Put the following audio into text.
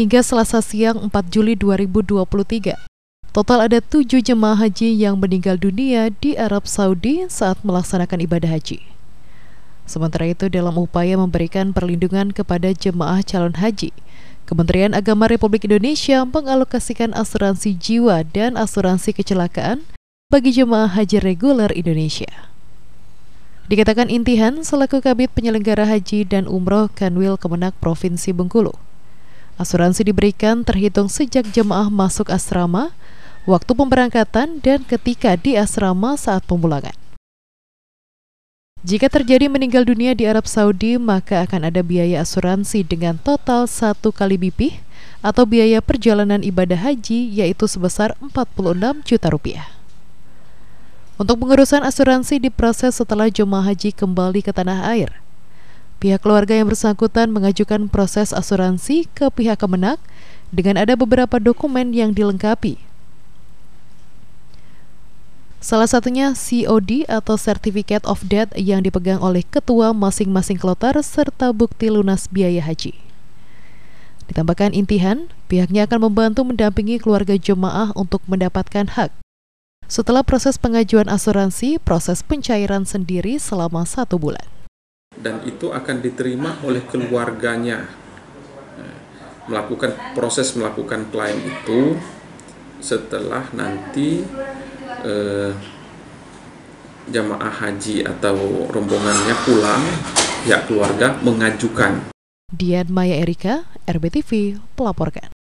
Hingga selasa siang 4 Juli 2023, total ada tujuh jemaah haji yang meninggal dunia di Arab Saudi saat melaksanakan ibadah haji. Sementara itu, dalam upaya memberikan perlindungan kepada jemaah calon haji, Kementerian Agama Republik Indonesia mengalokasikan asuransi jiwa dan asuransi kecelakaan bagi jemaah haji reguler Indonesia. Dikatakan Intihan selaku Kabit Penyelenggara Haji dan Umroh Kanwil Kemenak Provinsi Bengkulu. Asuransi diberikan terhitung sejak jemaah masuk asrama, waktu pemberangkatan, dan ketika di asrama saat pemulangan. Jika terjadi meninggal dunia di Arab Saudi, maka akan ada biaya asuransi dengan total satu kali bipih atau biaya perjalanan ibadah haji yaitu sebesar 46 juta rupiah. Untuk pengurusan asuransi diproses setelah jemaah haji kembali ke tanah air – Pihak keluarga yang bersangkutan mengajukan proses asuransi ke pihak Kemenak dengan ada beberapa dokumen yang dilengkapi. Salah satunya COD atau Certificate of Death yang dipegang oleh ketua masing-masing kloter serta bukti lunas biaya haji. Ditambahkan intihan, pihaknya akan membantu mendampingi keluarga jemaah untuk mendapatkan hak. Setelah proses pengajuan asuransi, proses pencairan sendiri selama satu bulan dan itu akan diterima oleh keluarganya. Nah, melakukan proses melakukan klaim itu setelah nanti eh, jamaah haji atau rombongannya pulang, ya keluarga mengajukan. Dian Maya Erika, RBTV, melaporkan.